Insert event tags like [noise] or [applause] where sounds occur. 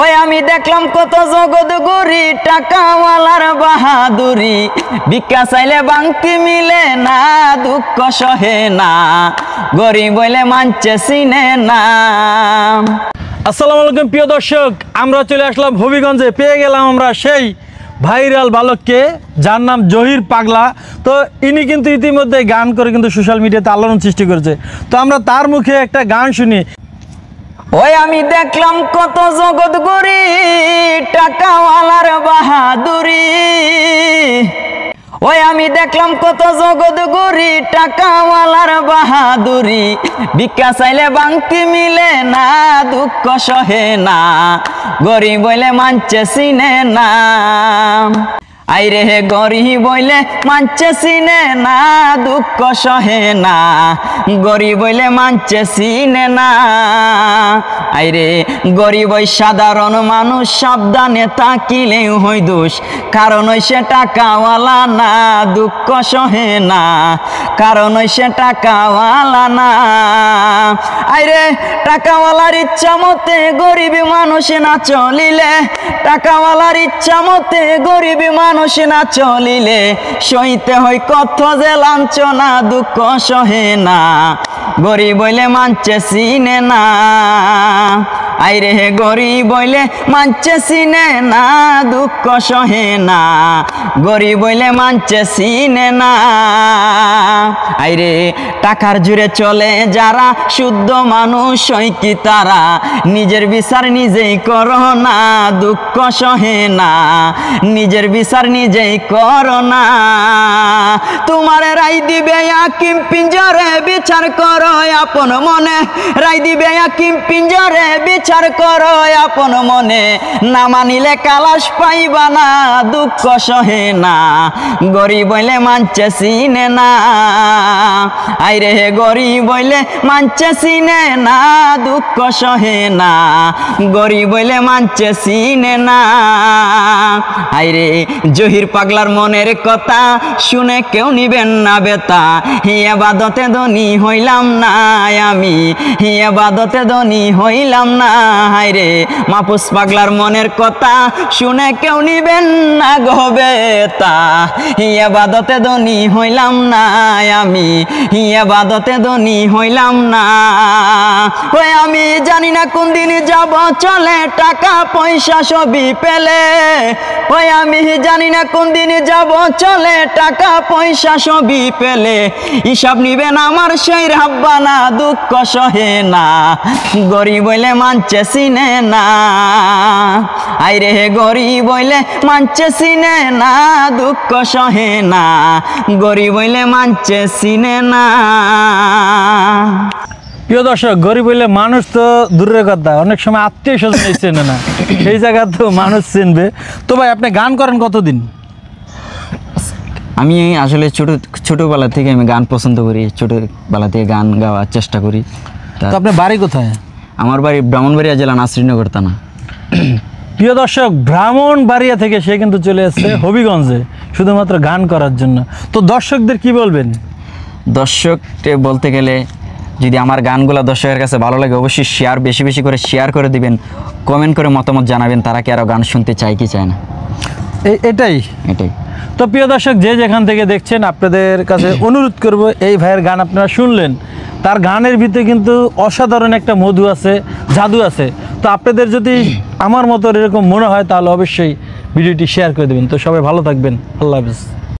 ওই আমি দেখলাম কত টাকাওয়ালার বাহাদুরি মিলে না দুঃখ সহে না গরিব বলে মানছে না আসসালামু আলাইকুম প্রিয় দর্শক আমরা চলে আসলাম হবিগঞ্জে পেয়ে গেলাম আমরা সেই ভাইরাল বালককে যার নাম জহির পাগলা তো ইনি কিন্তু ইতিমধ্যে গান করে কিন্তু সোশ্যাল মিডিয়াতে আলোড়ন সৃষ্টি করেছে তো আমরা তার মুখে একটা গান শুনি ওই আমি দেখলাম কত জগৎ গরি টাকাওয়ালার বাহাদুরি ওই আমি দেখলাম কত জগৎ গরি টাকাওয়ালার বাহাদুরি বিকাশ আইলে বাংতি মিলে না দুঃখ সহে না গরিব বলে মানছে সিনে না আইরে হে গরিব বইলে মানছে সিনে না দুঃখ সহে না গরিব বইলে মানছে সিনে না আই রে গরিব ওই সাধারণ মানুষ সাবধানে থাকিলেও হই দোষ কারণ ওই সে টাকাওয়ালা না দুঃখ সহে না কারণ ওই সে টাকাওয়ালা না আই রে টাকাওয়ালার ইচ্ছা মতে গরিব মানুষ না চলিলে টাকাওয়ালার ইচ্ছা মতে গরিব মানুষ সেনা চলিলে সইতে হই কত যে লাঞ্ছনা দুঃখ সহে না গরিব বলে মানছে সিনে না আইরে হে গরিব বইলে মানছে সিনে না দুঃখ সহে না গরিব বইলে মানছে সিনে না আইরে টাকার জুড়ে চলে যারা শুদ্ধ মানুষ কি তারা নিজের বিচার নিজেই করো না দুঃখ সহে না নিজের বিচার নিজেই করো না তোমার রাই দিবে আকিম পিঞ্জরে বিচার করো আপন মনে রাই দিবে আকিম পিঞ্জরে বিচার বিচার কর আপন মনে না মানিলে কালাস পাইবা না দুঃখ সহে না গরিব বইলে মানছে সিনে না আইরে গরিব বইলে মানছে সিনে না দুঃখ সহে না গরিব বইলে মানছে সিনে না আইরে জহির পাগলার মনের কথা শুনে কেউ নিবেন না বেতা হিয়া বাদতে ধনী হইলাম না আমি হিয়া বাদতে ধনী হইলাম না হায় রে মাপুস পাগলার মনের কথা শুনে কেউ নিবেন না গবে তা হিয়া বাদতে ধনী হইলাম না আমি হিয়া বাদতে ধনী হইলাম না ওই আমি জানি না কোন দিন যাব চলে টাকা পয়সা সবই পেলে ওই আমি জানি না কোন দিন যাব চলে টাকা পয়সা সবই পেলে হিসাব নিবেন আমার সেই না দুঃখ সহে না গরিব বলে মানছে চিনে না আই রে গরিব বলে মানছে চিনে না দুঃখ সহে না গরিব বলে মানছে চিনে না প্রিয় দর্শক গরিব হইলে মানুষ তো দূরের কথা অনেক সময় আত্মীয় স্বজন চেনে না সেই জায়গা তো মানুষ চিনবে তো ভাই আপনি গান করেন কতদিন আমি আসলে ছোট ছোটোবেলা থেকে আমি গান পছন্দ করি ছোটোবেলা থেকে গান গাওয়ার চেষ্টা করি তো আপনার বাড়ি কোথায় আমার বাড়ি ব্রাহ্মণবাড়িয়া জেলা নাসরিনগর থানা প্রিয় দর্শক ব্রাহ্মণবাড়িয়া থেকে সে কিন্তু চলে আসছে [coughs] হবিগঞ্জে শুধুমাত্র গান করার জন্য তো দর্শকদের কি বলবেন দর্শক বলতে গেলে যদি আমার গানগুলো দর্শকের কাছে ভালো লাগে অবশ্যই শেয়ার বেশি বেশি করে শেয়ার করে দিবেন কমেন্ট করে মতামত জানাবেন তারা কি আরও গান শুনতে চায় কি চায় না এটাই এটাই তো প্রিয় দর্শক যে যেখান থেকে দেখছেন আপনাদের কাছে [coughs] অনুরোধ করব এই ভাইয়ের গান আপনারা শুনলেন তার গানের ভিতরে কিন্তু অসাধারণ একটা মধু আছে জাদু আছে তো আপনাদের যদি আমার মতো এরকম মনে হয় তাহলে অবশ্যই ভিডিওটি শেয়ার করে দেবেন তো সবাই ভালো থাকবেন আল্লাহ হাফিজ